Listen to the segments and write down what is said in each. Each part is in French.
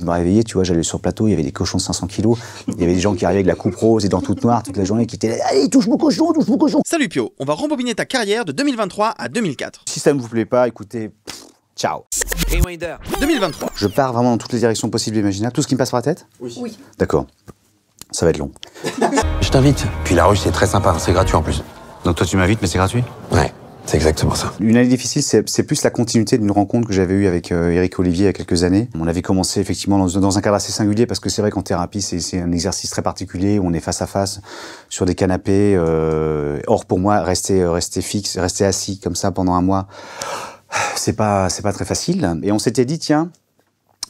je me réveillais, tu vois, j'allais sur le plateau, il y avait des cochons de 500 kilos, il y avait des gens qui arrivaient avec la coupe rose et dans toute noire toute la journée, qui étaient là, allez, touche mon cochon, touche mon cochon. Salut Pio, on va rembobiner ta carrière de 2023 à 2004. Si ça ne vous plaît pas, écoutez, ciao. ciao. 2023. Je pars vraiment dans toutes les directions possibles et imaginables, tout ce qui me passe par la tête Oui. D'accord. Ça va être long. je t'invite. Puis la rue, c'est très sympa, c'est gratuit en plus. Donc toi, tu m'invites, mais c'est gratuit Ouais. C'est exactement ça. Une année difficile, c'est plus la continuité d'une rencontre que j'avais eue avec euh, Eric Olivier il y a quelques années. On avait commencé effectivement dans, un cadre assez singulier parce que c'est vrai qu'en thérapie, c'est un exercice très particulier où on est face à face sur des canapés. Euh, or, pour moi, rester, euh, rester fixe, rester assis comme ça pendant un mois, c'est pas, c'est pas très facile. Et on s'était dit, tiens,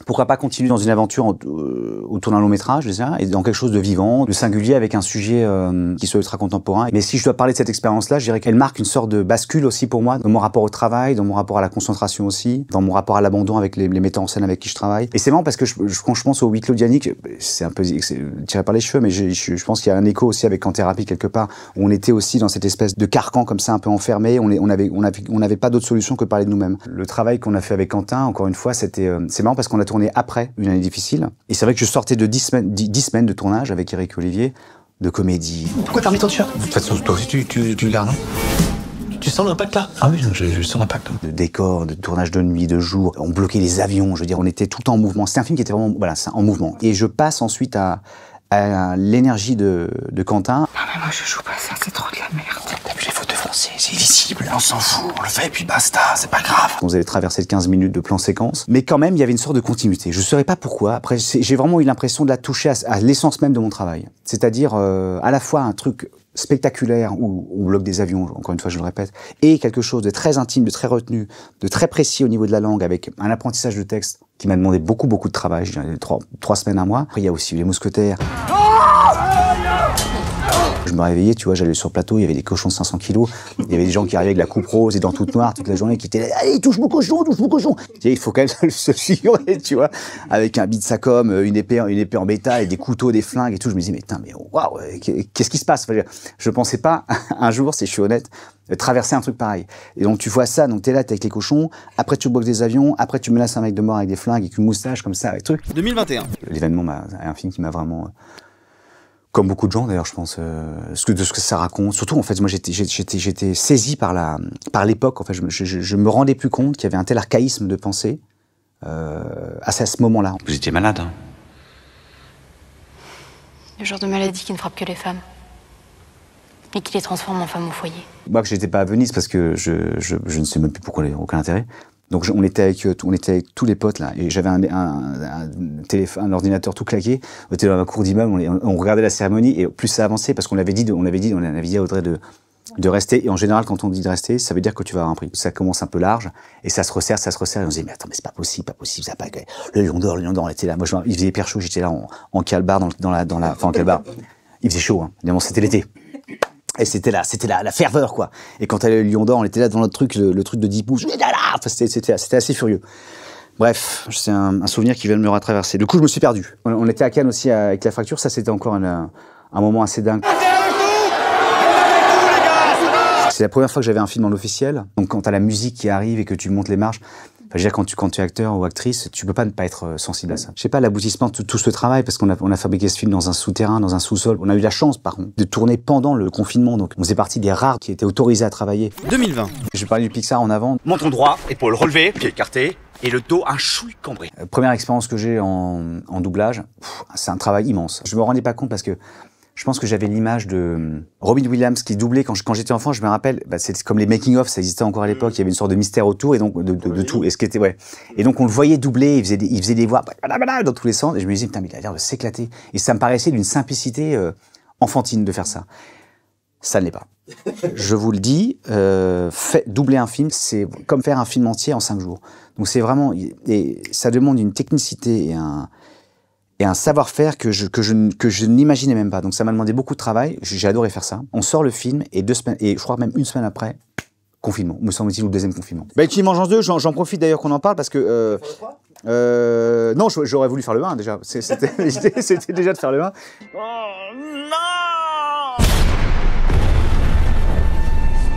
pourquoi pas continuer dans une aventure euh, autour d'un long métrage, déjà, et dans quelque chose de vivant, de singulier, avec un sujet euh, qui soit ultra contemporain. Mais si je dois parler de cette expérience-là, je dirais qu'elle marque une sorte de bascule aussi pour moi, dans mon rapport au travail, dans mon rapport à la concentration aussi, dans mon rapport à l'abandon avec les, les, metteurs en scène avec qui je travaille. Et c'est marrant parce que je, je, quand je pense au huis Claudianic. c'est un peu tiré par les cheveux, mais je, pense qu'il y a un écho aussi avec En Thérapie quelque part, où on était aussi dans cette espèce de carcan comme ça, un peu enfermé, on n'avait on avait, on pas d'autre solution que parler de nous-mêmes. Le travail qu'on a fait avec Quentin, encore une fois, c'était... Euh, c'est marrant parce qu'on a est après une année difficile. Et c'est vrai que je sortais de 10 semaines, de tournage avec Eric Olivier, de comédie. Pourquoi t'as mis ton t toi aussi, tu, le gardes, non tu sens l'impact là Ah oui, je, sens l'impact. Hein. De décor, de tournage de nuit, de jour. On bloquait les avions, je veux dire, on était tout le temps en mouvement. C'est un film qui était vraiment voilà, en mouvement. Et je passe ensuite à, l'énergie de, Quentin. Non mais moi je joue pas ça on s'en fout, on le fait, et puis basta, c'est pas grave. Vous avez traversé 15 minutes de plan séquence, mais quand même, il y avait une sorte de continuité. Je ne saurais pas pourquoi. Après, j'ai vraiment eu l'impression de la toucher à, l'essence même de mon travail. C'est-à-dire, euh, à la fois un truc spectaculaire où on bloque des avions, encore une fois je le répète, et quelque chose de très intime, de très retenu, de très précis au niveau de la langue, avec un apprentissage de texte qui m'a demandé beaucoup beaucoup de travail, je dirais trois, semaines à moi. Après, il y a aussi les mousquetaires. Oh je me réveillais, tu vois, j'allais sur le plateau, il y avait des cochons de 500 kilos, il y avait des gens qui arrivaient avec la coupe rose et dans toute noires toute la journée, qui étaient là, allez, touche mon cochon, touche mon cochon. Et il faut quand même se figurer, tu vois, avec un bit sacom, euh, une épée, une épée en métal et des couteaux, des flingues et tout. Je me disais, mais putain, mais waouh, euh, qu'est-ce qui se passe Je pensais pas un jour, si je suis honnête, euh, traverser un truc pareil. Et donc tu vois ça, donc t'es là, t'es avec les cochons, après tu boxes des avions, après tu menaces un mec de mort avec des flingues, et une moustache comme ça, avec truc. 2021. L'événement, m'a un film qui m'a vraiment comme beaucoup de gens d'ailleurs, je pense, euh, ce de ce que ça raconte. Surtout, en fait, moi, j'étais, saisi par la, par l'époque. En fait, je, me rendais plus compte qu'il y avait un tel archaïsme de pensée euh, à ce moment-là. Vous étiez malade. Hein. le genre de maladie qui ne frappe que les femmes et qui les transforme en femmes au foyer. Moi, que j'étais pas à Venise parce que je, je ne sais même plus pourquoi aucun intérêt. Donc on était avec, euh, on était tous les potes là, et j'avais un, téléphone, un ordinateur tout claqué. On était dans la cour d'immeuble, on, regardait la cérémonie et plus ça avançait parce qu'on avait dit, on avait dit, on avait dit à Audrey de de rester. Et en général, quand on dit de rester, ça veut dire que tu vas avoir un prix. Ça commence un peu large et ça se resserre, ça se resserre. Et on se dit, mais attends, mais c'est pas possible, pas possible, ça pas Le lion d'or, le lion d'or, était là. Moi, je, il faisait hyper chaud, j'étais là en, en calbar, dans, la, dans la, enfin, en calbar. Il faisait chaud, hein. C'était l'été. Et c'était là, c'était la, la ferveur, quoi. Et quand elle est Lyon d'Or, on était là dans notre truc, le, truc de 10 pouces. Ah c'était, assez furieux. Bref, c'est un, souvenir qui vient de me rattraverser. Du coup, je me suis perdu. On, était à Cannes aussi euh, avec la fracture, ça c'était encore un moment assez dingue. C'est la première fois que j'avais un film en officiel. Donc quand t'as la musique qui arrive et que tu montes les marches, je veux quand tu, es acteur ou actrice, tu peux pas ne pas être euh, sensible à ça. Je sais pas, l'aboutissement de tout ce travail, parce qu'on a, fabriqué ce film dans un souterrain, dans un sous-sol. On a eu la chance, par contre, de tourner pendant le confinement. Donc, on faisait partie des rares qui étaient autorisés à travailler. 2020. Je parler du Pixar en avant. Monton droit, épaule relevée, pied écarté et le dos un chouï cambré. Euh, première expérience que j'ai en, en, doublage, c'est un travail immense. Je me rendais pas compte parce que je pense que j'avais l'image de hum, Robin Williams qui doublait quand, j'étais enfant. Je me rappelle, c'était bah, c'est comme les making of, ça existait encore à mm. l'époque. Il y avait une sorte de mystère autour et donc de, tout. Et ce qui était ouais. Et donc on le voyait doubler, il faisait des, faisait des voix dans tous les sens. Et je me disais putain, mais il a l'air de s'éclater. Et ça me paraissait d'une simplicité euh, enfantine de faire ça. Ça ne l'est pas. Je vous le dis, euh, doubler un film, c'est comme faire un film entier en cinq jours. Donc c'est vraiment, et ça demande une technicité et un, et un savoir-faire que je, que je, que je n'imaginais même pas. Donc ça m'a demandé beaucoup de travail, j'ai adoré faire ça. On sort le film et deux semaines, et je crois même une semaine après, confinement, me semble-t-il, ou deuxième confinement. Bah, manges en deux j'en profite d'ailleurs qu'on en parle parce que... Euh, euh, non, j'aurais voulu faire le 1 déjà, c'était déjà de faire le 1.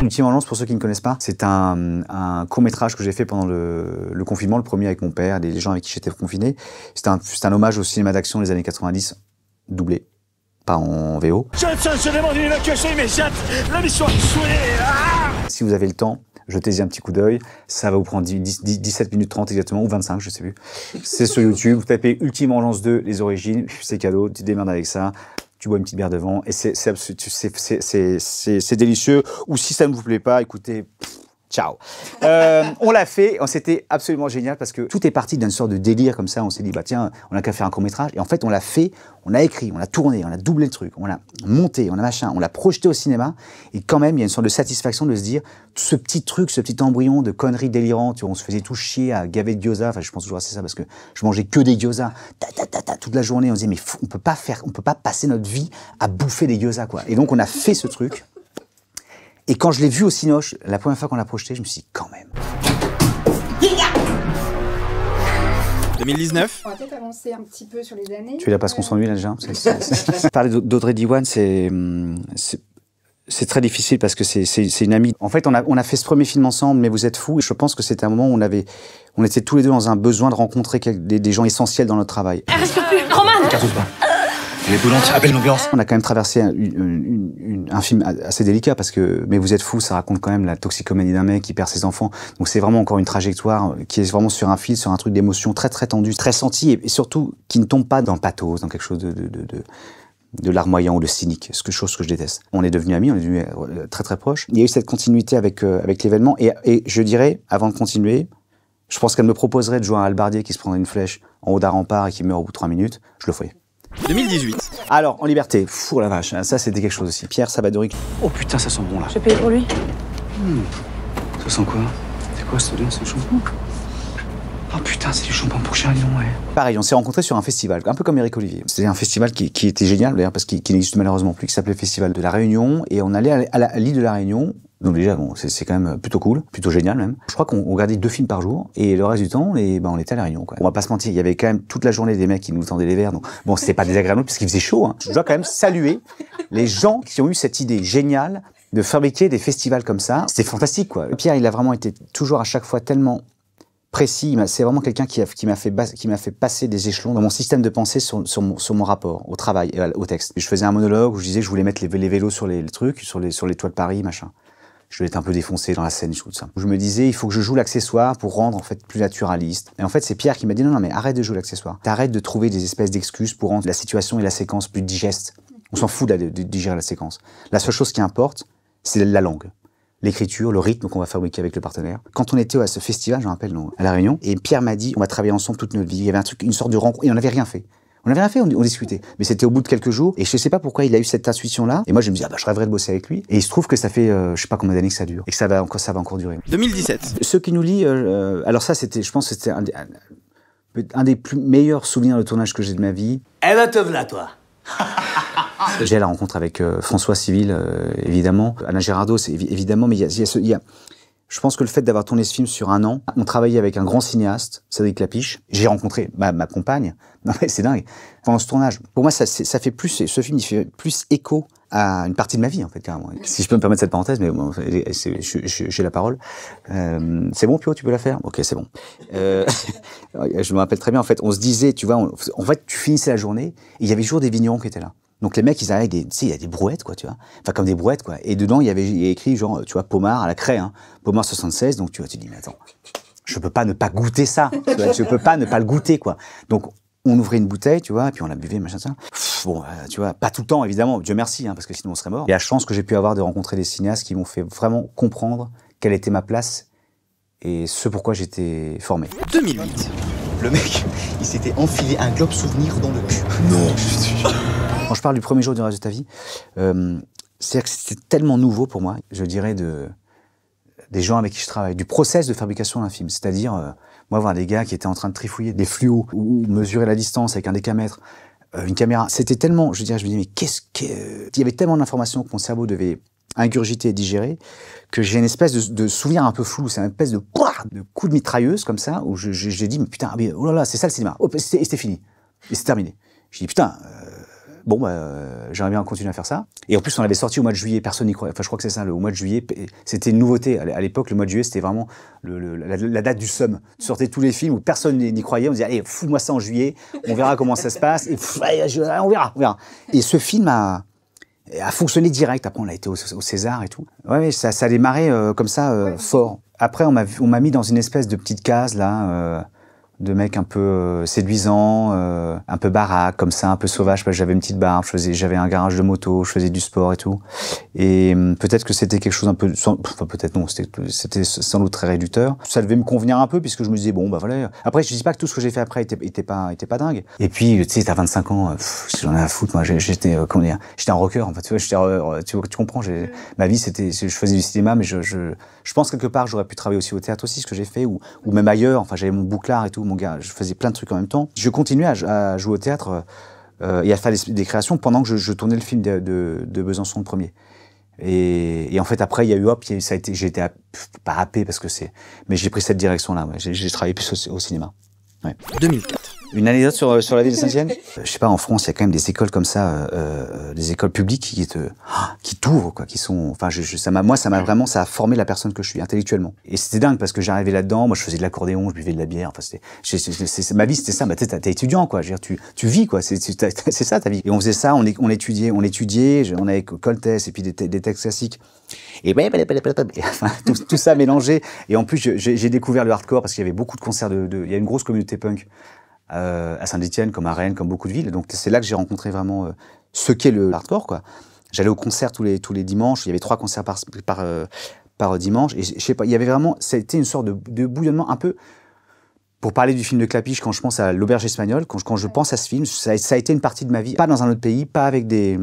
Ultime Relance, pour ceux qui ne connaissent pas, c'est un, court-métrage que j'ai fait pendant le, confinement, le premier avec mon père, des gens avec qui j'étais confiné. C'est un, hommage au cinéma d'action des années 90, doublé pas en VO. Ah si vous avez le temps, jetez-y un petit coup d'œil. Ça va vous prendre 17 minutes 30 exactement, ou 25, je sais plus. C'est sur YouTube. Vous tapez Ultime Lance 2, les origines. C'est cadeau, tu démerdes avec ça tu bois une petite bière devant et c'est délicieux. Ou si ça ne vous plaît pas, écoutez, ciao. Euh, on l'a fait, c'était absolument génial parce que tout est parti d'une sorte de délire comme ça. On s'est dit, bah tiens, on a qu'à faire un court métrage. Et en fait, on l'a fait, on a écrit, on a tourné, on a doublé le truc, on l'a monté, on a machin, on l'a projeté au cinéma. Et quand même, il y a une sorte de satisfaction de se dire, ce petit truc, ce petit embryon de conneries délirantes, on se faisait tout chier à gaver de gyoza. Enfin, je pense toujours à ça parce que je mangeais que des gyoza. Ta, toute la journée, on se disait, mais on peut pas faire, on peut pas passer notre vie à bouffer des gyoza, quoi. Et donc, on a fait ce truc. Et quand je l'ai vu au Cinoche, la première fois qu'on l'a projeté, je me suis dit, quand même. 2019. On va peut-être avancer un petit peu sur les années. Tu es là parce qu'on s'ennuie là déjà. Parler d'Audrey Diwan, hum, c'est c'est très difficile parce que c'est une amie. En fait, on a, on a fait ce premier film ensemble, mais vous êtes fous. je pense que c'était un moment où on avait, on était tous les deux dans un besoin de rencontrer des, des gens essentiels dans notre travail. Elle respire plus. Roman. pas. Elle est boulante. Appelle l'ambiance. On a quand même traversé une, un film assez délicat parce que mais vous êtes fou, ça raconte quand même la toxicomanie d'un mec qui perd ses enfants. Donc c'est vraiment encore une trajectoire qui est vraiment sur un fil, sur un truc d'émotion très très tendu, très senti et, surtout qui ne tombe pas dans le pathos, dans quelque chose de, de, de, de larmoyant ou de cynique, ce que, chose que je déteste. On est devenus amis, on est devenus euh, euh, très très proches. Il y a eu cette continuité avec, euh, avec l'événement, et, je dirais, avant de continuer, je pense qu'elle me proposerait de jouer un albardier qui se prendrait une flèche en haut d'un rempart et qui meurt au bout de trois minutes, je le ferais. 2018. Alors, en liberté. Fou la vache, ça c'était quelque chose aussi. Pierre Sabadoric. Oh putain, ça sent bon là. Je paye pour lui. Hmm. Ça sent quoi C'est quoi ce C'est shampoing Oh putain, c'est du shampoing pour ouais. Pareil, on s'est rencontrés sur un festival, un peu comme Eric Olivier. C'était un festival qui, était génial d'ailleurs, parce qu'il n'existe malheureusement plus, qui s'appelait Festival de la Réunion. Et on allait à l'île de la Réunion donc déjà, bon, c'est quand même plutôt cool, plutôt génial même. Je crois qu'on regardait deux films par jour et le reste du temps, bah, on était à la réunion. Quoi. On va pas se mentir, il y avait quand même toute la journée des mecs qui nous tendaient les verres. Donc bon, c'était pas désagréable parce qu'il faisait chaud. Hein. Je dois quand même saluer les gens qui ont eu cette idée géniale de fabriquer des festivals comme ça. C'était fantastique quoi. Pierre, il a vraiment été toujours à chaque fois tellement précis. C'est vraiment quelqu'un qui, qui m'a fait, fait passer des échelons dans mon système de pensée sur, mon, rapport au travail au texte. Je faisais un monologue où je disais que je voulais mettre les, les vélos sur les, trucs, sur les, sur les toits de Paris, machin je vais un peu défoncé dans la scène, je trouve ça. Je me disais, il faut que je joue l'accessoire pour rendre en fait plus naturaliste. Et en fait, c'est Pierre qui m'a dit non, non, mais arrête de jouer l'accessoire. T'arrêtes de trouver des espèces d'excuses pour rendre la situation et la séquence plus digeste. On s'en fout de, digérer la séquence. La seule chose qui importe, c'est la langue. L'écriture, le rythme qu'on va fabriquer avec le partenaire. Quand on était à ce festival, je me rappelle, à La Réunion, et Pierre m'a dit, on va travailler ensemble toute notre vie. Il y avait un truc, une sorte de rencontre, et on n'avait rien fait. On n'avait rien fait, on, discutait. Mais c'était au bout de quelques jours, et je sais pas pourquoi il a eu cette intuition-là. Et moi, je me dis, ah bah, je rêverais de bosser avec lui. Et il se trouve que ça fait, je euh, je sais pas combien d'années que ça dure, et que ça va encore, ça va encore durer. 2017. Ce qui nous lie, euh, euh, alors ça, c'était, je pense, que c'était un, des plus meilleurs souvenirs de tournage que j'ai de ma vie. elle eh ben, te toi. j'ai la rencontre avec François Civil, évidemment. Alain Gérardo, évidemment, mais il y a, y a je pense que le fait d'avoir tourné ce film sur un an, on travaillait avec un grand cinéaste, Cédric Lapiche. J'ai rencontré ma, compagne. Non mais c'est dingue. Pendant ce tournage, pour moi, ça, ça fait plus, ce film, fait plus écho à une partie de ma vie, en fait, carrément. Si je peux me permettre cette parenthèse, mais j'ai la parole. Euh, c'est bon, Pio, tu peux la faire Ok, c'est bon. Euh, je me rappelle très bien, en fait, on se disait, tu vois, en fait, tu finissais la journée, il y avait toujours des vignerons qui étaient là. Donc les mecs, ils avaient des, tu sais, il y a des brouettes, quoi, tu vois. Enfin, comme des brouettes, quoi. Et dedans, il y avait écrit, genre, tu vois, Pomard à la craie, hein. Pomard 76, donc tu vois, tu dis, mais attends, je peux pas ne pas goûter ça. tu vois, je peux pas ne pas le goûter, quoi. Donc, on ouvrait une bouteille, tu vois, et puis on la buvait, machin, ça. Bon, euh, tu vois, pas tout le temps, évidemment, Dieu merci, hein, parce que sinon on serait mort. Et la chance que j'ai pu avoir de rencontrer des cinéastes qui m'ont fait vraiment comprendre quelle était ma place et ce pourquoi j'étais formé. 2008. Le mec, il s'était enfilé un globe souvenir dans le cul. Non, quand je parle du premier jour du reste de ta vie, euh, c'est que c'était tellement nouveau pour moi, je dirais, de, des gens avec qui je travaille, du process de fabrication d'un film. C'est-à-dire, euh, moi, voir des gars qui étaient en train de trifouiller des fluos ou mesurer la distance avec un décamètre, euh, une caméra. C'était tellement, je veux dire, je me dis, mais qu'est-ce que. Il y avait tellement d'informations que mon cerveau devait ingurgiter et digérer, que j'ai une espèce de, souvenir un peu flou, c'est une espèce de, de coup de mitrailleuse comme ça, où j'ai dit, mais putain, ah oh là là, c'est ça le cinéma. Oh, et c'était fini. Et c'est terminé. J'ai dit, putain, euh, Bon, bah, euh, j'aimerais bien continuer à faire ça. Et en plus, on avait sorti au mois de juillet, personne n'y croyait. Enfin, je crois que c'est ça, le mois de juillet, c'était une nouveauté. À l'époque, le mois de juillet, c'était vraiment la, date du somme. sortait tous les films où personne n'y croyait. On disait, allez, fous-moi ça en juillet, on verra comment ça se passe. Et on verra, on verra. Et ce film a, fonctionné direct. Après, on a été au, César et tout. Ouais, ça, ça a démarré euh, comme ça, euh, fort. Après, on m'a mis dans une espèce de petite case, là de mecs un peu euh, séduisants, séduisant, euh, un peu baraque, comme ça, un peu sauvage, parce j'avais une petite barbe, j'avais un garage de moto, je faisais du sport et tout. Et euh, peut-être que c'était quelque chose un peu... enfin, peut-être non, c'était sans doute très réducteur. Ça devait me convenir un peu, puisque je me disais, bon, bah voilà. Après, je dis pas que tout ce que j'ai fait après était, pas, était pas dingue. Et puis, tu sais, t'as 25 ans, j'en ai à foutre, moi, j'étais, comment dire, j'étais un rocker, en fait, tu vois, tu, tu, comprends, mm. ma vie, c'était, je faisais du cinéma, mais je, je, je pense quelque part, j'aurais pu travailler aussi au théâtre aussi, ce que j'ai fait, ou, ou même ailleurs, enfin, j'avais mon bouclard et tout mon gars. Je faisais plein de trucs en même temps. Je continuais à, jouer au théâtre euh, et à faire des, créations pendant que je, tournais le film de, Besançon le premier. Et, en fait, après, il y a eu hop, ça a été, j'ai été pas happé parce que c'est, mais j'ai pris cette direction-là. J'ai travaillé plus au, au cinéma. Ouais. 2004. Une anecdote sur, sur la ville de saint Je sais pas, en France, il y a quand même des écoles comme ça, euh, euh, des écoles publiques qui te, ah, qui t'ouvrent, quoi, qui sont. Enfin, je, ça m'a, moi, ça m'a vraiment, ça a formé la personne que je suis intellectuellement. Et c'était dingue parce que j'arrivais là-dedans, moi, je faisais de l'accordéon, je buvais de la bière. Enfin, c'était, ma vie, c'était ça. t'es, étudiant, quoi. tu, tu vis, quoi. C'est, c'est ça ta vie. Et on faisait ça, on, on étudiait, on étudiait, on avait Coltès et puis des, des textes classiques. Et, ben, tout, tout ça mélangé. Et en plus, j'ai découvert le hardcore parce qu'il y avait beaucoup de concerts de, il y a une grosse communauté punk euh, à Saint-Etienne, comme à Rennes, comme beaucoup de villes. Donc c'est là que j'ai rencontré vraiment euh, ce qu'est le hardcore. Quoi. J'allais au concert tous les, tous les dimanches, il y avait trois concerts par, par, euh, dimanche. Et je sais pas, il y avait vraiment, c'était une sorte de, bouillonnement un peu. Pour parler du film de Clapiche, quand je pense à l'auberge espagnole, quand je, quand je pense à ce film, ça, a été une partie de ma vie, pas dans un autre pays, pas avec des,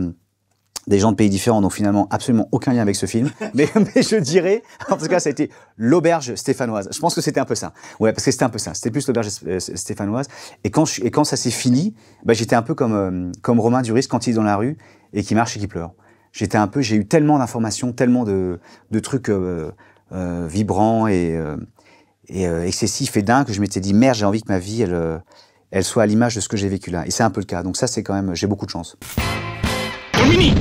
des gens de pays différents, n'ont finalement absolument aucun lien avec ce film. Mais, je dirais, en tout cas, ça a été l'auberge stéphanoise. Je pense que c'était un peu ça. Ouais, parce que c'était un peu ça. C'était plus l'auberge euh, stéphanoise. Et quand, quand ça s'est fini, bah, j'étais un peu comme, euh, comme Romain Duris quand il est dans la rue et qui marche et qui pleure. J'étais un peu, j'ai eu tellement d'informations, tellement de, trucs euh, vibrants et, excessifs et dingues que je m'étais dit, merde, j'ai envie que ma vie, elle, elle soit à l'image de ce que j'ai vécu là. Et c'est un peu le cas. Donc ça, c'est quand même, j'ai beaucoup de chance. 瞳に